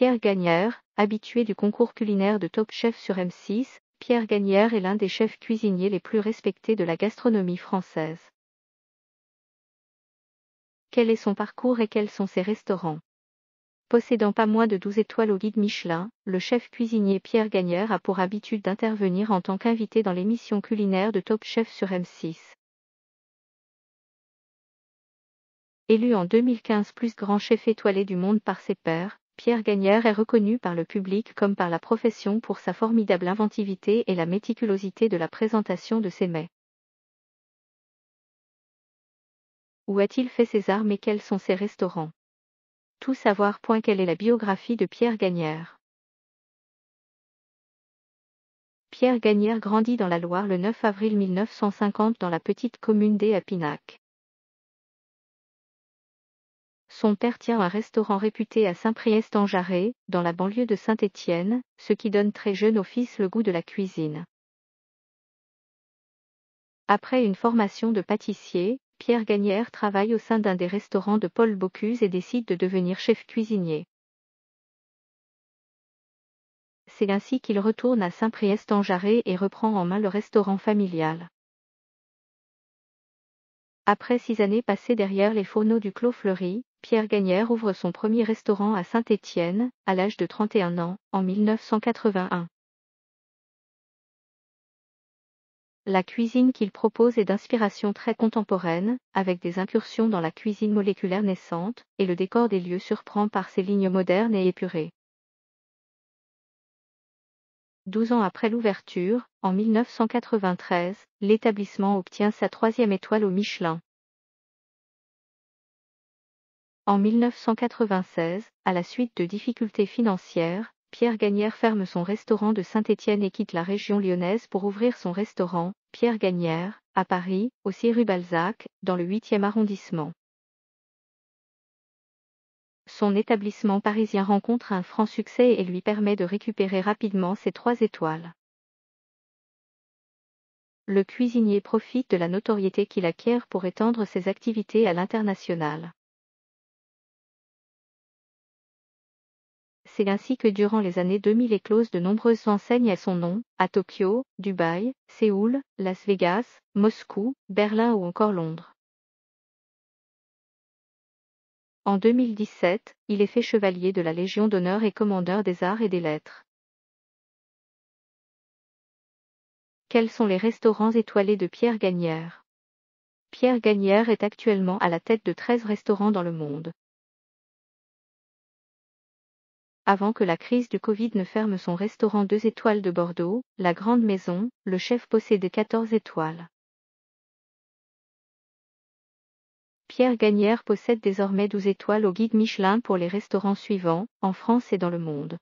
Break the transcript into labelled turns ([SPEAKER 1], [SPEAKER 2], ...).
[SPEAKER 1] Pierre Gagnère, habitué du concours culinaire de Top Chef sur M6, Pierre Gagnère est l'un des chefs cuisiniers les plus respectés de la gastronomie française. Quel est son parcours et quels sont ses restaurants Possédant pas moins de 12 étoiles au guide Michelin, le chef cuisinier Pierre Gagnère a pour habitude d'intervenir en tant qu'invité dans l'émission culinaire de Top Chef sur M6. Élu en 2015 plus grand chef étoilé du monde par ses pairs, Pierre Gagnère est reconnu par le public comme par la profession pour sa formidable inventivité et la méticulosité de la présentation de ses mets. Où a-t-il fait ses armes et quels sont ses restaurants Tout savoir. point Quelle est la biographie de Pierre Gagnère Pierre Gagnère grandit dans la Loire le 9 avril 1950 dans la petite commune des son père tient un restaurant réputé à Saint-Priest-en-Jarret, dans la banlieue de Saint-Étienne, ce qui donne très jeune au fils le goût de la cuisine. Après une formation de pâtissier, Pierre Gagnère travaille au sein d'un des restaurants de Paul Bocuse et décide de devenir chef cuisinier. C'est ainsi qu'il retourne à Saint-Priest-en-Jarret et reprend en main le restaurant familial. Après six années passées derrière les fourneaux du Clos Fleury, Pierre Gagnère ouvre son premier restaurant à Saint-Étienne, à l'âge de 31 ans, en 1981. La cuisine qu'il propose est d'inspiration très contemporaine, avec des incursions dans la cuisine moléculaire naissante, et le décor des lieux surprend par ses lignes modernes et épurées. Douze ans après l'ouverture, en 1993, l'établissement obtient sa troisième étoile au Michelin. En 1996, à la suite de difficultés financières, Pierre Gagnère ferme son restaurant de Saint-Étienne et quitte la région lyonnaise pour ouvrir son restaurant, Pierre Gagnère, à Paris, aussi rue Balzac, dans le 8e arrondissement. Son établissement parisien rencontre un franc succès et lui permet de récupérer rapidement ses trois étoiles. Le cuisinier profite de la notoriété qu'il acquiert pour étendre ses activités à l'international. c'est ainsi que durant les années 2000 éclosent de nombreuses enseignes à son nom, à Tokyo, Dubaï, Séoul, Las Vegas, Moscou, Berlin ou encore Londres. En 2017, il est fait chevalier de la Légion d'honneur et commandeur des arts et des lettres. Quels sont les restaurants étoilés de Pierre Gagnère Pierre Gagnère est actuellement à la tête de 13 restaurants dans le monde avant que la crise du Covid ne ferme son restaurant 2 étoiles de Bordeaux, la Grande Maison, le chef possédait 14 étoiles. Pierre Gagnère possède désormais 12 étoiles au guide Michelin pour les restaurants suivants, en France et dans le monde.